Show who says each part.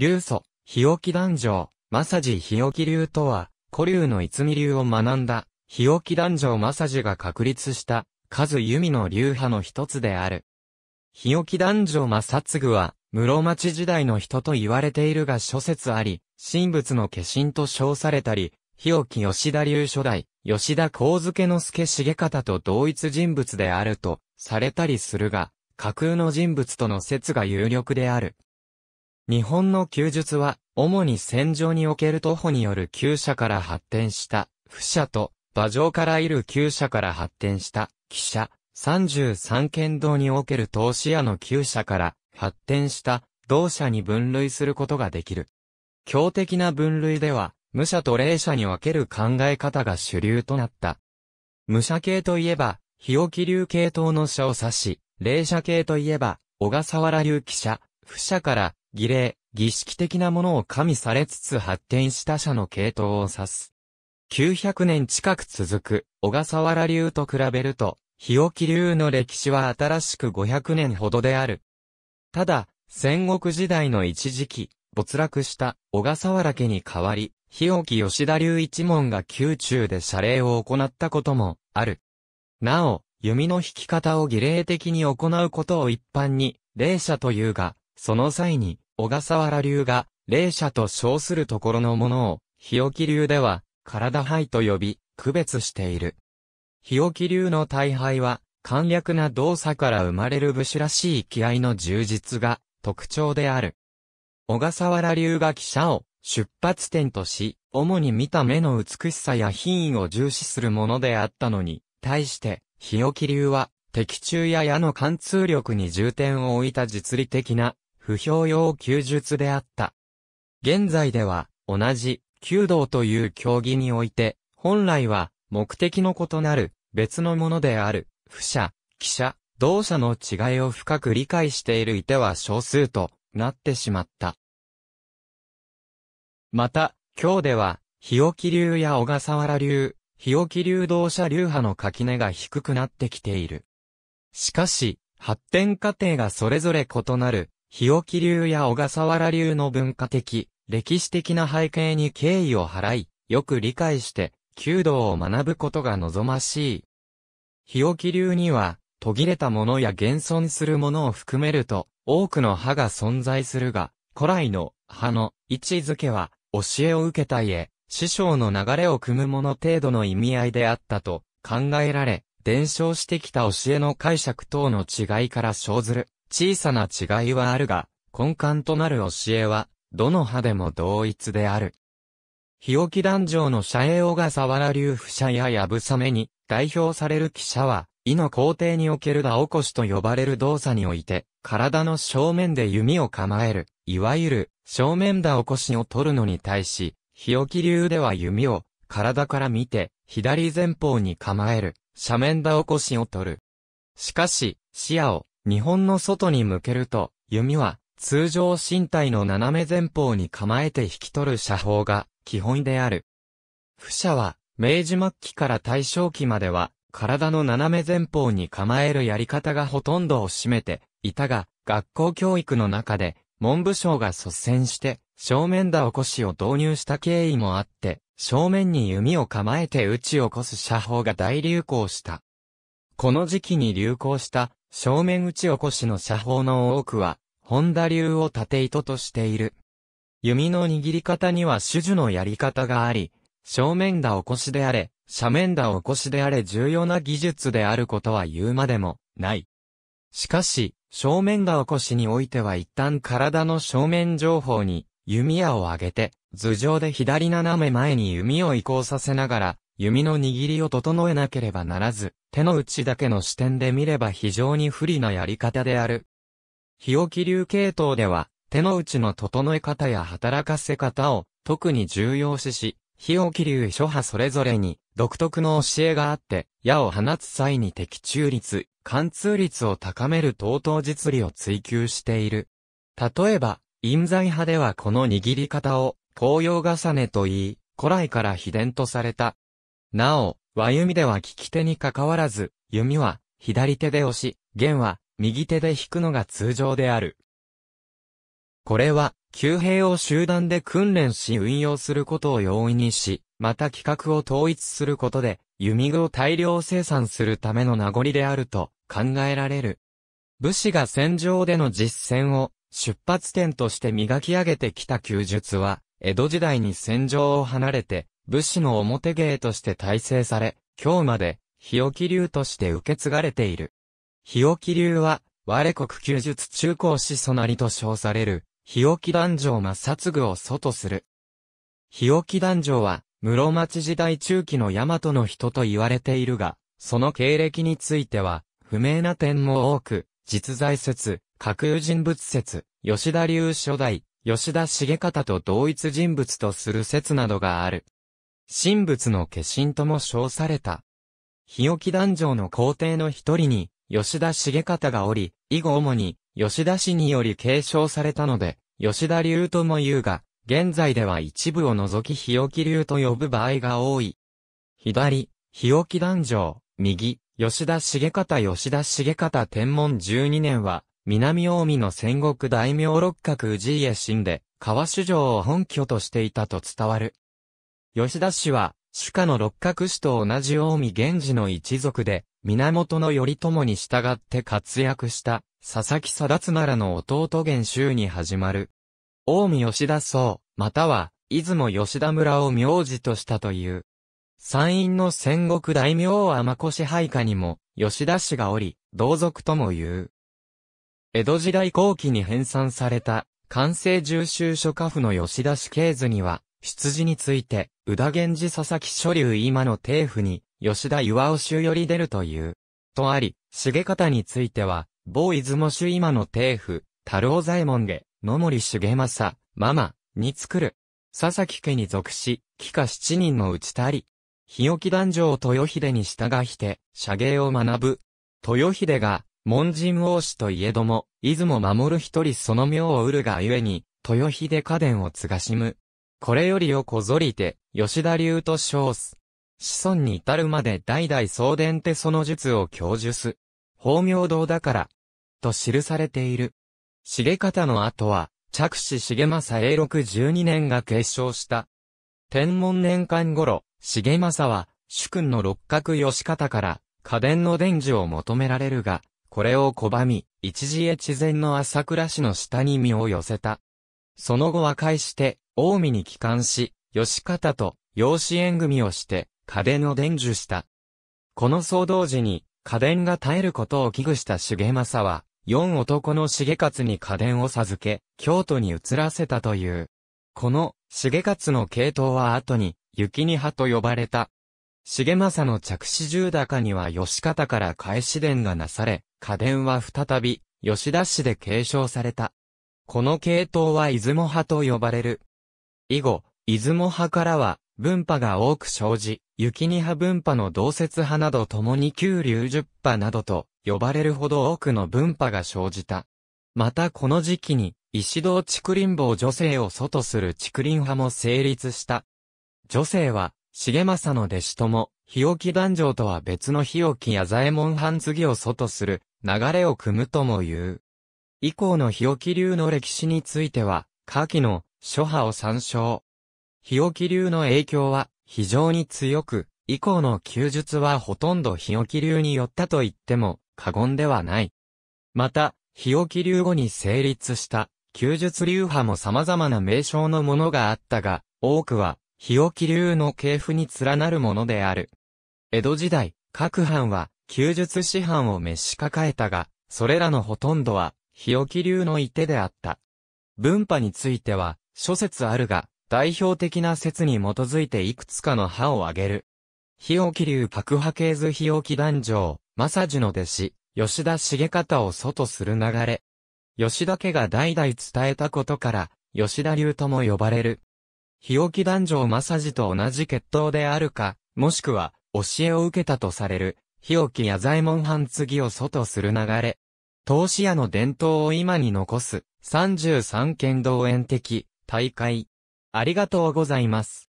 Speaker 1: 流祖、日置壇上、正治日置流とは、古流の逸見流を学んだ、日置壇上正治が確立した、数弓の流派の一つである。日置壇上正次は、室町時代の人と言われているが諸説あり、神仏の化身と称されたり、日置吉田流初代、吉田光介之助重方と同一人物であると、されたりするが、架空の人物との説が有力である。日本の休術は、主に戦場における徒歩による旧車から発展した、不舎と、馬上からいる旧車から発展した、汽車、33県道における投資屋の旧車から発展した同社に分類することができる。強的な分類では、武者と霊者に分ける考え方が主流となった。武者系といえば、日置流系統の社を指し、霊者系といえば、小笠原流記者、不社から儀礼、儀式的なものを加味されつつ発展した社の系統を指す。900年近く続く小笠原流と比べると、日置流の歴史は新しく500年ほどである。ただ、戦国時代の一時期、没落した小笠原家に代わり、日置吉田流一門が宮中で謝礼を行ったこともある。なお、弓の引き方を儀礼的に行うことを一般に、霊社というが、その際に、小笠原流が、霊社と称するところのものを、日置流では、体灰と呼び、区別している。日置流の大敗は、簡略な動作から生まれる武士らしい気合の充実が特徴である。小笠原流が汽車を出発点とし、主に見た目の美しさや品位を重視するものであったのに、対して、日置流は、敵中や矢の貫通力に重点を置いた実利的な不評用休術であった。現在では、同じ、弓道という競技において、本来は、目的の異なる、別のものである、不者、汽車、同社の違いを深く理解しているいては少数となってしまった。また、今日では、日置流や小笠原流、日置流同社流派の垣根が低くなってきている。しかし、発展過程がそれぞれ異なる、日置流や小笠原流の文化的、歴史的な背景に敬意を払い、よく理解して、弓道を学ぶことが望ましい。日置流には、途切れたものや現存するものを含めると、多くの歯が存在するが、古来の歯の位置づけは、教えを受けた家、師匠の流れを組むもの程度の意味合いであったと考えられ、伝承してきた教えの解釈等の違いから生ずる小さな違いはあるが、根幹となる教えは、どの派でも同一である。日置壇上の社営小笠原流不社ややぶさめに代表される記者は、意の皇帝における打起こしと呼ばれる動作において、体の正面で弓を構える、いわゆる正面打起こしを取るのに対し、日置流では弓を体から見て左前方に構える、斜面打起こしを取る。しかし、視野を日本の外に向けると、弓は、通常身体の斜め前方に構えて引き取る射法が基本である。負射は、明治末期から大正期までは、体の斜め前方に構えるやり方がほとんどを占めていたが、学校教育の中で、文部省が率先して、正面打起こしを導入した経緯もあって、正面に弓を構えて打ち起こす射法が大流行した。この時期に流行した正面打ち起こしの射法の多くは、本田流を縦糸としている。弓の握り方には種々のやり方があり、正面打起こしであれ、斜面打起こしであれ重要な技術であることは言うまでも、ない。しかし、正面打起こしにおいては一旦体の正面情報に、弓矢を上げて、頭上で左斜め前に弓を移行させながら、弓の握りを整えなければならず、手の内だけの視点で見れば非常に不利なやり方である。日置流系統では、手の内の整え方や働かせ方を特に重要視し、日置流諸派それぞれに独特の教えがあって、矢を放つ際に的中率、貫通率を高める等々実利を追求している。例えば、印材派ではこの握り方を、紅葉重ねと言い、古来から秘伝とされたなお、和弓では利き手に関わらず、弓は左手で押し、弦は右手で弾くのが通常である。これは、旧兵を集団で訓練し運用することを容易にし、また規格を統一することで、弓具を大量生産するための名残であると考えられる。武士が戦場での実践を出発点として磨き上げてきた弓術は、江戸時代に戦場を離れて武士の表芸として体制され、今日まで、日置流として受け継がれている。日置流は、我国旧術中高子祖なりと称される、日置壇上正嗣を祖とする。日置壇上は、室町時代中期の大和の人と言われているが、その経歴については、不明な点も多く、実在説、架空人物説、吉田流初代、吉田重方と同一人物とする説などがある。神仏の化身とも称された。日置壇上の皇帝の一人に、吉田重方がおり、以後主に、吉田氏により継承されたので、吉田流とも言うが、現在では一部を除き日置流と呼ぶ場合が多い。左、日置壇上、右、吉田重方吉田重方天文十二年は、南近江の戦国大名六角氏家神で、川主城を本拠としていたと伝わる。吉田氏は、主家の六角氏と同じ近江源氏の一族で、源頼朝に従って活躍した、佐々木津ならの弟源宗に始まる。近江吉田荘、または、出雲吉田村を名字としたという。山陰の戦国大名甘子配下にも、吉田氏がおり、同族とも言う。江戸時代後期に編纂された、完成重修書家譜の吉田氏系図には、羊について、宇田源氏佐々木所流今の帝府に、吉田岩尾衆より出るという。とあり、重方については、某出雲主今の帝府、太郎左衛門家、野森重政、ママ、に作る。佐々木家に属し、帰化七人のうちたり。日置壇上豊秀に従して、社芸を学ぶ。豊秀が、門人王子といえども、出雲守る一人その名を得るがゆえに、豊秀家伝を継がしむ。これよりをこぞりて、吉田流と称す。子孫に至るまで代々送伝てその術を教授す。法明堂だから、と記されている。重方の後は、着手重政永禄12年が継承した。天文年間頃、重政は、主君の六角吉方から、家電の伝授を求められるが、これを拒み、一時越前の朝倉氏の下に身を寄せた。その後和解して、近江に帰還し、義方と養子縁組をして、家電を伝授した。この騒動時に、家電が耐えることを危惧した重政は、四男の重勝に家電を授け、京都に移らせたという。この、重勝の系統は後に、雪に派と呼ばれた。重政の着手十高には吉方から返し伝がなされ、家電は再び、吉田氏で継承された。この系統は出雲派と呼ばれる。以後、出雲派からは、分派が多く生じ、雪二派分派の同説派など共に旧流十派などと呼ばれるほど多くの分派が生じた。またこの時期に、石堂竹林坊女性を祖とする竹林派も成立した。女性は、重政の弟子とも、日置壇上とは別の日置矢左衛門藩次を祖とする流れを組むとも言う。以降の日置流の歴史については、下記の諸派を参照。日置流の影響は非常に強く、以降の休日はほとんど日置流によったと言っても過言ではない。また、日置流後に成立した休日流派も様々な名称のものがあったが、多くは日置流の系譜に連なるものである。江戸時代、各藩は休日師範を召し抱えたが、それらのほとんどは日置流のい手であった。文派については、諸説あるが、代表的な説に基づいていくつかの派を挙げる。日置流白波系図日置壇上、正樹の弟子、吉田茂方を祖とする流れ。吉田家が代々伝えたことから、吉田流とも呼ばれる。日置壇上正樹と同じ血統であるか、もしくは、教えを受けたとされる、日置や左衛門藩次を祖とする流れ。投資屋の伝統を今に残す、33県道園的、大会。ありがとうございます。